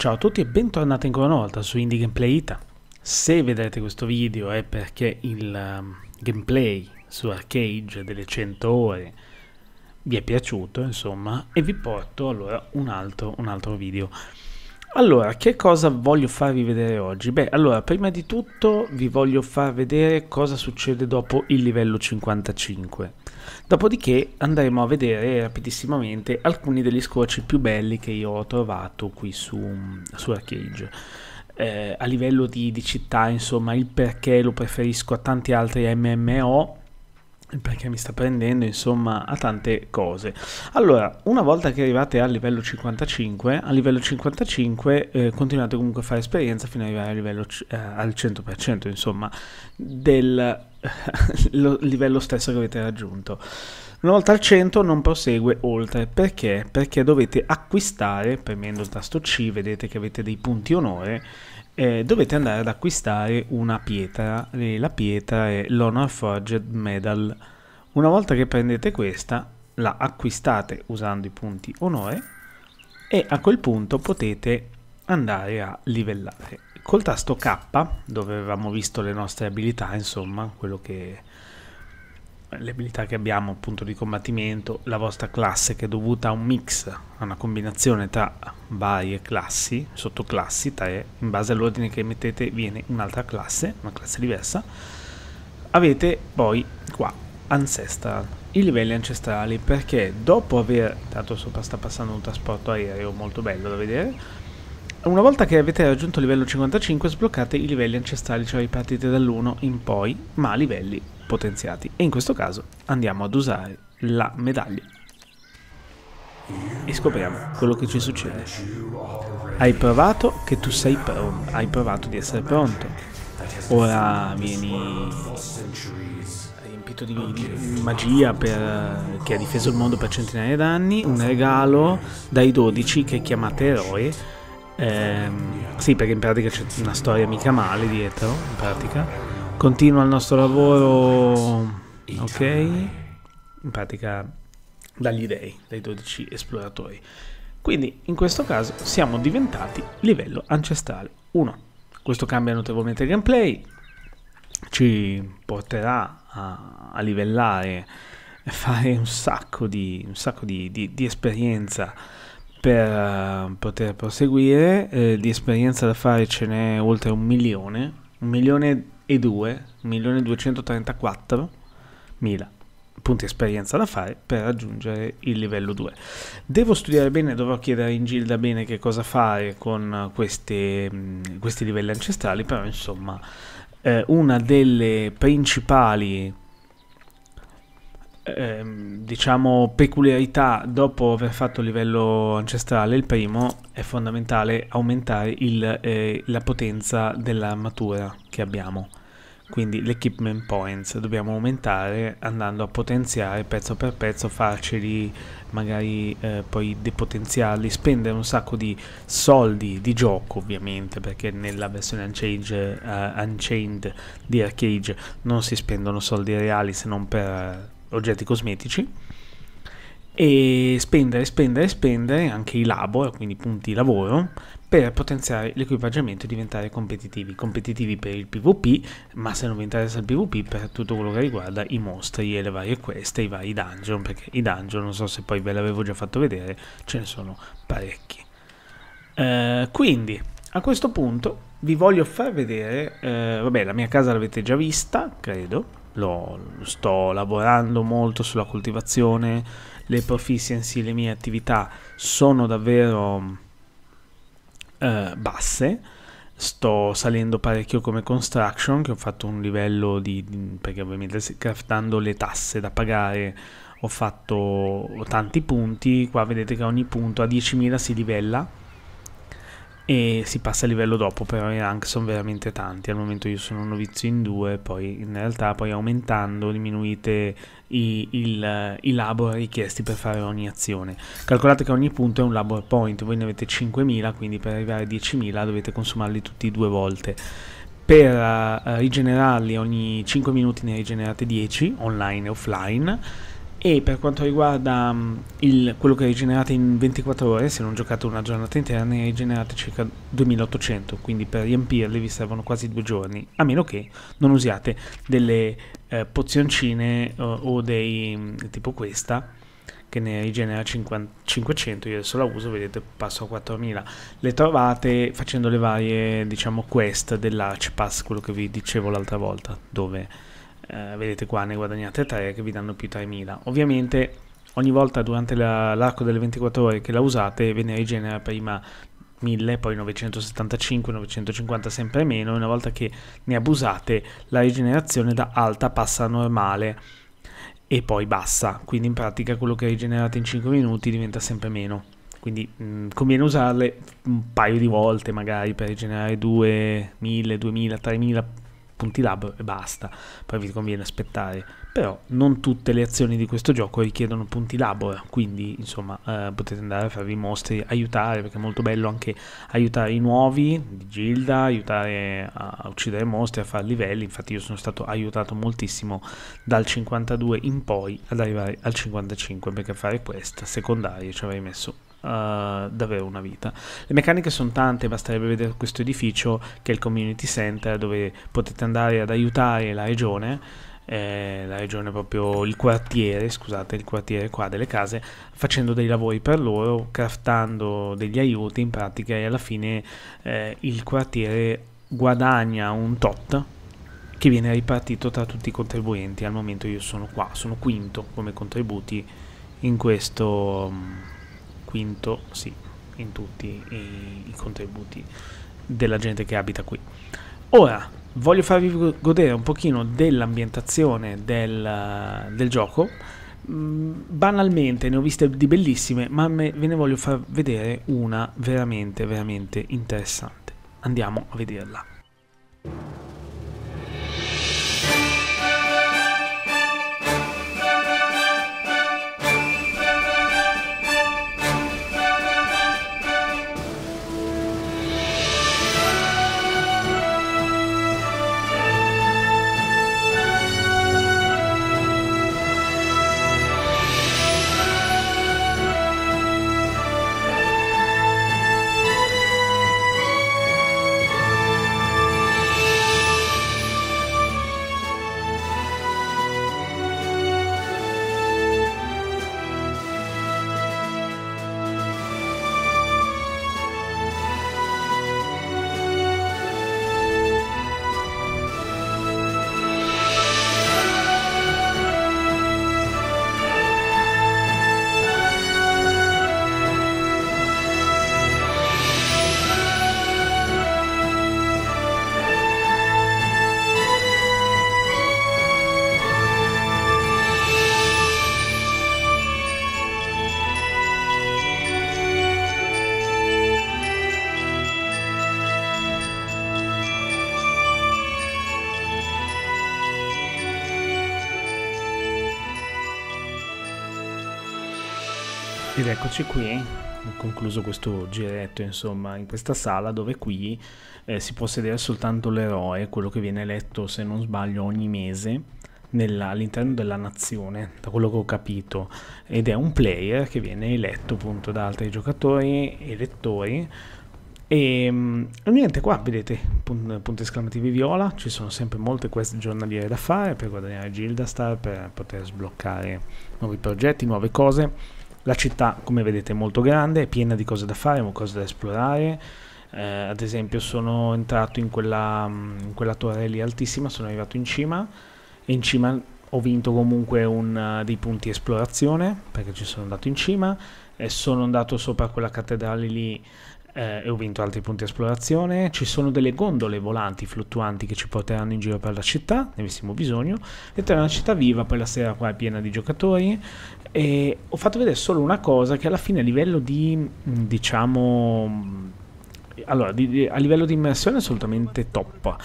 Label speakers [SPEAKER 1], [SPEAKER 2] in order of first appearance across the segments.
[SPEAKER 1] Ciao a tutti e bentornati ancora una volta su Indie Gameplay Ita. Se vedrete questo video è perché il ehm, gameplay su Arcade delle 100 ore vi è piaciuto, insomma, e vi porto allora un altro, un altro video. Allora, che cosa voglio farvi vedere oggi? Beh, allora, prima di tutto vi voglio far vedere cosa succede dopo il livello 55. Dopodiché andremo a vedere rapidissimamente alcuni degli scorci più belli che io ho trovato qui su, su Arcage. Eh, a livello di, di città, insomma, il perché lo preferisco a tanti altri MMO perché mi sta prendendo insomma a tante cose allora una volta che arrivate al livello 55 a livello 55 eh, continuate comunque a fare esperienza fino ad arrivare al livello eh, al 100% insomma del livello stesso che avete raggiunto una volta al 100 non prosegue oltre, perché? Perché dovete acquistare, premendo il tasto C vedete che avete dei punti onore, eh, dovete andare ad acquistare una pietra, e la pietra è l'Honor Forged Medal. Una volta che prendete questa, la acquistate usando i punti onore e a quel punto potete andare a livellare. Col tasto K, dove avevamo visto le nostre abilità, insomma, quello che le abilità che abbiamo appunto di combattimento, la vostra classe che è dovuta a un mix, a una combinazione tra varie classi, sottoclassi, tre, in base all'ordine che mettete viene un'altra classe, una classe diversa. Avete poi qua Ancestral, i livelli ancestrali, perché dopo aver, tanto sopra sta passando un trasporto aereo molto bello da vedere, una volta che avete raggiunto il livello 55 sbloccate i livelli ancestrali, cioè ripartite dall'1 in poi, ma livelli potenziati e in questo caso andiamo ad usare la medaglia e scopriamo quello che ci succede. Hai provato che tu sei pronto, hai provato di essere pronto. Ora vieni riempito di, di magia per, che ha difeso il mondo per centinaia d'anni, un regalo dai 12 che chiamate eroe. Eh, sì, perché in pratica c'è una storia mica male dietro, in pratica Continua il nostro lavoro, ok? In pratica dagli dei, dai 12 esploratori. Quindi in questo caso siamo diventati livello ancestrale 1. Questo cambia notevolmente il gameplay, ci porterà a, a livellare, e fare un sacco di, un sacco di, di, di esperienza per eh, poter proseguire. Eh, di esperienza da fare ce n'è oltre un milione, un milione 1.234.000 punti esperienza da fare per raggiungere il livello 2. Devo studiare bene, dovrò chiedere in Gilda bene che cosa fare con questi, questi livelli ancestrali, però insomma eh, una delle principali ehm, diciamo, peculiarità dopo aver fatto il livello ancestrale, il primo, è fondamentale aumentare il, eh, la potenza dell'armatura che abbiamo. Quindi l'equipment points dobbiamo aumentare andando a potenziare pezzo per pezzo, farceli magari eh, poi depotenziarli, spendere un sacco di soldi di gioco ovviamente perché nella versione Unchained, uh, Unchained di Arcade non si spendono soldi reali se non per oggetti cosmetici e spendere, spendere, spendere anche i labor, quindi punti lavoro, per potenziare l'equipaggiamento e diventare competitivi. Competitivi per il PvP, ma se non vi interessa il PvP, per tutto quello che riguarda i mostri e le varie quest e i vari dungeon, perché i dungeon, non so se poi ve l'avevo già fatto vedere, ce ne sono parecchi. Eh, quindi, a questo punto vi voglio far vedere, eh, vabbè la mia casa l'avete già vista, credo, lo, lo sto lavorando molto sulla coltivazione, le proficiency, le mie attività sono davvero eh, basse, sto salendo parecchio come construction, che ho fatto un livello di, di perché ovviamente craftando le tasse da pagare ho fatto tanti punti, qua vedete che ogni punto a 10.000 si livella e si passa a livello dopo, però i rank sono veramente tanti, al momento io sono novizio in due, poi in realtà poi aumentando diminuite i, il, i labor richiesti per fare ogni azione. Calcolate che ogni punto è un labor point, voi ne avete 5.000, quindi per arrivare a 10.000 dovete consumarli tutti due volte. Per uh, rigenerarli ogni 5 minuti ne rigenerate 10, online e offline, e per quanto riguarda mm, il, quello che rigenerate in 24 ore, se non giocate una giornata intera, ne rigenerate circa 2800, quindi per riempirle vi servono quasi due giorni, a meno che non usiate delle eh, pozioncine o, eh, o dei mm, tipo questa che ne rigenera 500, io adesso la uso, vedete passo a 4000. Le trovate facendo le varie, diciamo, quest dell'Arch Pass, quello che vi dicevo l'altra volta, dove eh, vedete qua ne guadagnate 3 che vi danno più 3000 ovviamente ogni volta durante l'arco la, delle 24 ore che la usate ve ne rigenera prima 1000 poi 975 950 sempre meno una volta che ne abusate la rigenerazione da alta passa a normale e poi bassa quindi in pratica quello che rigenerate in 5 minuti diventa sempre meno quindi mh, mm, conviene usarle un paio di volte magari per rigenerare 2000 2000, 3000 punti lab e basta, poi vi conviene aspettare. Però non tutte le azioni di questo gioco richiedono punti lab, eh. quindi insomma eh, potete andare a farvi mostri, aiutare, perché è molto bello anche aiutare i nuovi di Gilda, aiutare a uccidere mostri, a fare livelli, infatti io sono stato aiutato moltissimo dal 52 in poi ad arrivare al 55 perché fare questa secondaria ci avrei messo Uh, davvero una vita. Le meccaniche sono tante, basterebbe vedere questo edificio che è il community center dove potete andare ad aiutare la regione, eh, la regione proprio il quartiere, scusate, il quartiere qua delle case, facendo dei lavori per loro, craftando degli aiuti in pratica e alla fine eh, il quartiere guadagna un tot che viene ripartito tra tutti i contribuenti. Al momento io sono qua, sono quinto come contributi in questo mm, quinto sì in tutti i, i contributi della gente che abita qui ora voglio farvi godere un pochino dell'ambientazione del, del gioco mm, banalmente ne ho viste di bellissime, ma me, ve ne voglio far vedere una veramente, veramente interessante. Andiamo a vederla. ed eccoci qui, ho concluso questo giretto insomma in questa sala dove qui eh, si può sedere soltanto l'eroe, quello che viene eletto se non sbaglio ogni mese all'interno della nazione, da quello che ho capito, ed è un player che viene eletto appunto da altri giocatori, elettori, e mm, niente, qua vedete punti esclamativi viola, ci sono sempre molte quest giornaliere da fare per guadagnare Gildastar, per poter sbloccare nuovi progetti, nuove cose. La città, come vedete, è molto grande, è piena di cose da fare, cose da esplorare. Eh, ad esempio sono entrato in quella, mm, in quella, torre lì altissima, sono arrivato in cima e in cima ho vinto comunque un, uh, dei punti esplorazione perché ci sono andato in cima e sono andato sopra quella cattedrale lì eh, e ho vinto altri punti esplorazione. Ci sono delle gondole volanti fluttuanti che ci porteranno in giro per la città, ne avessimo bisogno. E tra una città viva, poi la sera qua è piena di giocatori. E ho fatto vedere solo una cosa che alla fine a livello di, mm, diciamo, mm, allora, di, di, a livello di immersione è assolutamente top,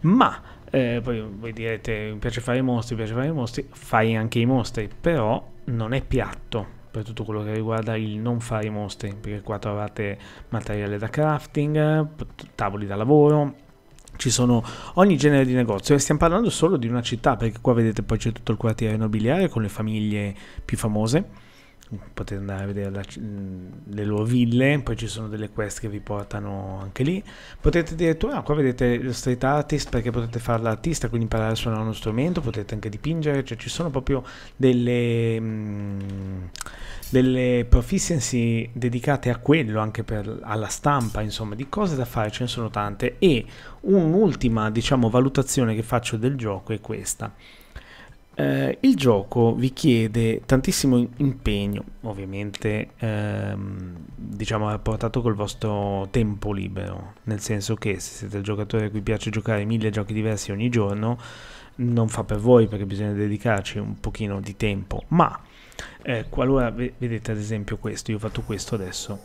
[SPEAKER 1] ma eh, poi voi direte mi piace fare i mostri, mi piace fare i mostri, fai anche i mostri, però non è piatto per tutto quello che riguarda il non fare i mostri, perché qua trovate materiale da crafting, tavoli da lavoro, ci sono ogni genere di negozio e stiamo parlando solo di una città perché qua vedete poi c'è tutto il quartiere nobiliare con le famiglie più famose potete andare a vedere la, le loro ville, poi ci sono delle quest che vi portano anche lì. Potete addirittura, ah, qua vedete lo street artist perché potete fare l'artista, quindi imparare a suonare uno strumento, potete anche dipingere, cioè ci sono proprio delle, mh, delle proficiency dedicate a quello, anche per, alla stampa, insomma, di cose da fare ce ne sono tante. E un'ultima, diciamo, valutazione che faccio del gioco è questa. Eh, il gioco vi chiede tantissimo impegno, ovviamente ehm, diciamo apportato col vostro tempo libero, nel senso che se siete il giocatore a cui piace giocare mille giochi diversi ogni giorno, non fa per voi perché bisogna dedicarci un pochino di tempo, ma eh, qualora vedete ad esempio questo, io ho fatto questo adesso,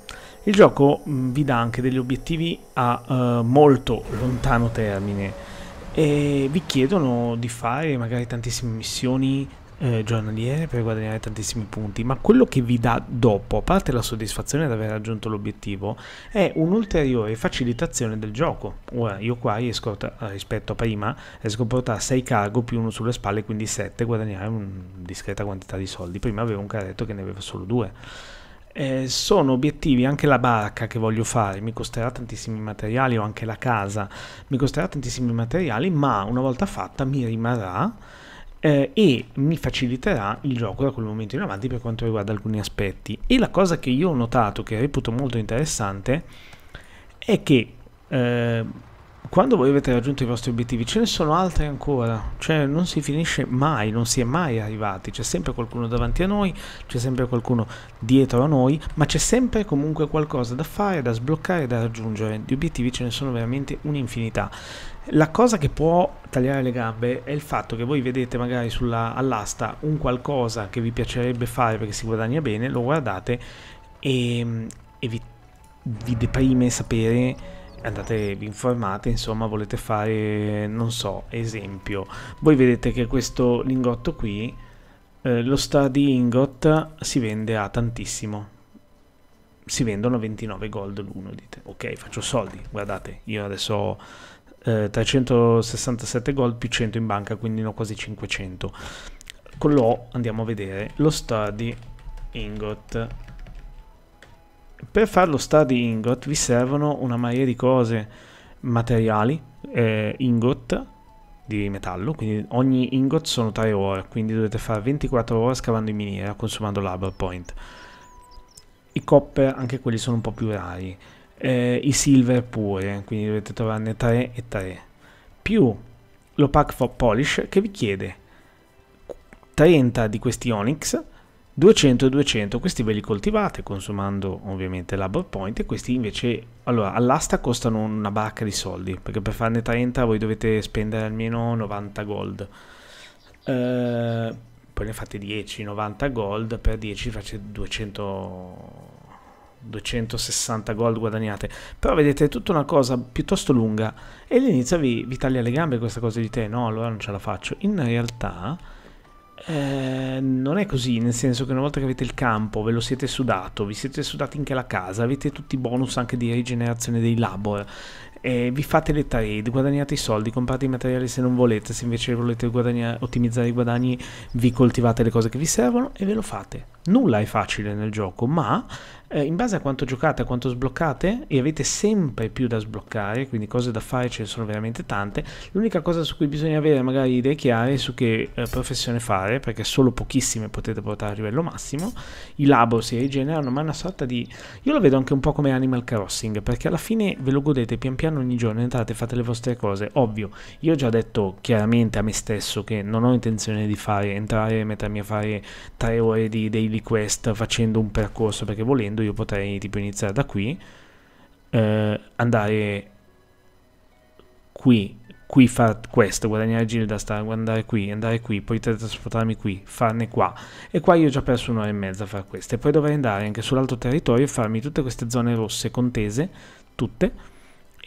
[SPEAKER 1] il gioco mh, vi dà anche degli obiettivi a eh, molto lontano termine e vi chiedono di fare magari tantissime missioni eh, giornaliere per guadagnare tantissimi punti, ma quello che vi dà dopo, a parte la soddisfazione di aver raggiunto l'obiettivo, è un'ulteriore facilitazione del gioco. Ora, io qua riesco, rispetto a prima, riesco a portare 6 cargo più uno sulle spalle, quindi 7, guadagnare una discreta quantità di soldi. Prima avevo un carretto che ne aveva solo 2 eh, sono obiettivi, anche la barca che voglio fare mi costerà tantissimi materiali o anche la casa mi costerà tantissimi materiali, ma una volta fatta mi rimarrà eh, e mi faciliterà il gioco da quel momento in avanti per quanto riguarda alcuni aspetti. E la cosa che io ho notato, che reputo molto interessante, è che eh, quando voi avete raggiunto i vostri obiettivi ce ne sono altri ancora, cioè non si finisce mai, non si è mai arrivati, c'è sempre qualcuno davanti a noi, c'è sempre qualcuno dietro a noi, ma c'è sempre comunque qualcosa da fare, da sbloccare, da raggiungere, di obiettivi ce ne sono veramente un'infinità. La cosa che può tagliare le gambe è il fatto che voi vedete magari sulla, all'asta un qualcosa che vi piacerebbe fare perché si guadagna bene, lo guardate e, mm, e vi, vi deprime sapere andate informate, insomma, volete fare, non so, esempio. Voi vedete che questo lingotto qui, eh, lo star di ingot si vende a tantissimo. Si vendono 29 gold l'uno, dite, ok, faccio soldi, guardate, io adesso ho eh, 367 gold più 100 in banca, quindi ne ho quasi 500. Con lo andiamo a vedere lo star di ingot per fare lo di ingot vi servono una marea di cose, materiali, eh, ingot di metallo, quindi ogni ingot sono 3 ore, quindi dovete fare 24 ore scavando in miniera, consumando l'harbor point. I copper, anche quelli sono un po' più rari. Eh, I silver pure, quindi dovete trovarne 3 e 3. Più l'opac polish che vi chiede 30 di questi onyx 200 e 200, questi ve li coltivate consumando ovviamente l'hub point e questi invece, allora all'asta costano una baracca di soldi perché per farne 30 voi dovete spendere almeno 90 gold eh, poi ne fate 10, 90 gold per 10 facete 200 260 gold guadagnate però vedete è tutta una cosa piuttosto lunga e all'inizio vi, vi taglia le gambe questa cosa di te no allora non ce la faccio in realtà eh, non è così, nel senso che una volta che avete il campo, ve lo siete sudato, vi siete sudati anche la casa, avete tutti i bonus anche di rigenerazione dei labor, eh, vi fate le trade, guadagnate i soldi, comprate i materiali se non volete, se invece volete ottimizzare i guadagni vi coltivate le cose che vi servono e ve lo fate. Nulla è facile nel gioco, ma eh, in base a quanto giocate, a quanto sbloccate, e avete sempre più da sbloccare, quindi cose da fare ce ne sono veramente tante, l'unica cosa su cui bisogna avere magari idee chiare è su che eh, professione fare, perché solo pochissime potete portare a livello massimo, i labo si rigenerano, ma è una sorta di... io lo vedo anche un po' come Animal Crossing, perché alla fine ve lo godete pian piano ogni giorno, entrate, fate le vostre cose, ovvio, io ho già detto chiaramente a me stesso che non ho intenzione di fare, entrare e mettermi a fare tre ore di daily quest facendo un percorso perché volendo, volendo io potrei tipo iniziare da qui, eh, andare qui, qui fare questo, guadagnare giro da star, andare qui, andare qui, poi trasportarmi qui, farne qua. E qua io ho già perso un'ora e mezza a fare queste. Poi dovrei andare anche sull'altro territorio e farmi tutte queste zone rosse contese, tutte,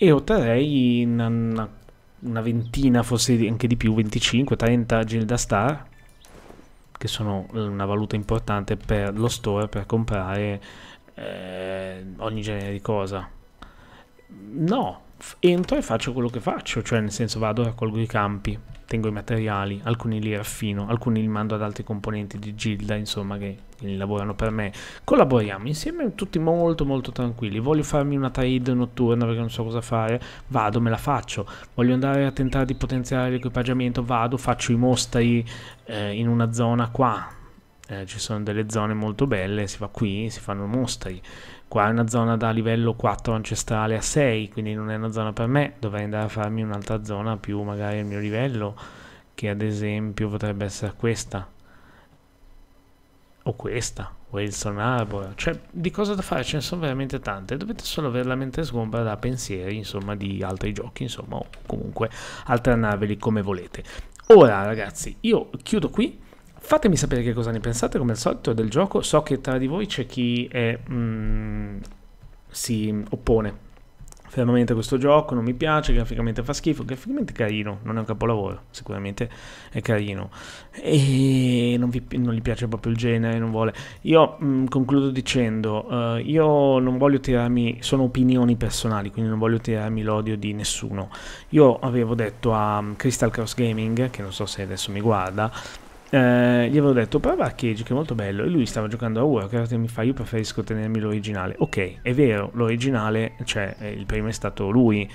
[SPEAKER 1] e otterrei una, una, una ventina, forse anche di più, 25, 30 Gilda Star, che sono una valuta importante per lo store per comprare eh, ogni genere di cosa. No, entro e faccio quello che faccio, cioè nel senso vado, raccolgo i campi, tengo i materiali, alcuni li raffino, alcuni li mando ad altri componenti di Gilda, insomma, che lavorano per me. Collaboriamo insieme, tutti molto molto tranquilli. Voglio farmi una trade notturna perché non so cosa fare, vado, me la faccio. Voglio andare a tentare di potenziare l'equipaggiamento, vado, faccio i mostri eh, in una zona qua, eh, ci sono delle zone molto belle, si va qui, si fanno mostri. Qua è una zona da livello 4 ancestrale a 6, quindi non è una zona per me, dovrei andare a farmi un'altra zona più magari al mio livello, che ad esempio potrebbe essere questa. O questa, Wilson Arbor. Cioè, di cose da fare ce ne sono veramente tante, dovete solo avere la mente sgombra da pensieri, insomma, di altri giochi, insomma, o comunque alternarveli come volete. Ora ragazzi, io chiudo qui Fatemi sapere che cosa ne pensate come al solito del gioco. So che tra di voi c'è chi è, mm, si oppone fermamente a questo gioco, non mi piace, graficamente fa schifo, graficamente è carino, non è un capolavoro, sicuramente è carino e non, vi, non gli piace proprio il genere, non vuole. Io mh, mm, concludo dicendo, uh, io non voglio tirarmi, sono opinioni personali, quindi non voglio tirarmi l'odio di nessuno. Io avevo detto a Crystal Cross Gaming, che non so se adesso mi guarda, eh, gli avevo detto prova Arcade che è molto bello e lui stava giocando a Warcraft e mi fa io preferisco tenermi l'originale ok è vero l'originale cioè eh, il primo è stato lui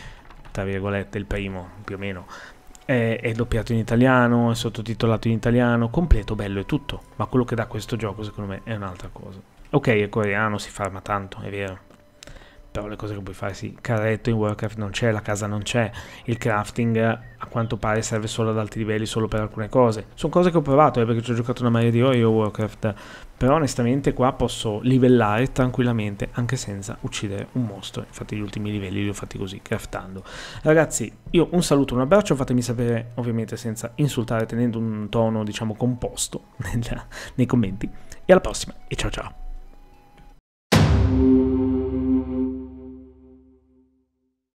[SPEAKER 1] tra virgolette il primo più o meno è, è, doppiato in italiano è sottotitolato in italiano completo bello e tutto ma quello che dà questo gioco secondo me è un'altra cosa ok è coreano si farma tanto è vero però le cose che puoi fare sì, carretto in Warcraft non c'è, la casa non c'è, il crafting a quanto pare serve solo ad alti livelli, solo per alcune cose. Sono cose che ho provato, eh, perché ci ho giocato una marea di ore io Warcraft, però onestamente qua posso livellare tranquillamente anche senza uccidere un mostro. Infatti gli ultimi livelli li ho fatti così, craftando. Ragazzi, io un saluto, un abbraccio, fatemi sapere ovviamente senza insultare, tenendo un tono diciamo composto nei commenti. E alla prossima, e ciao ciao!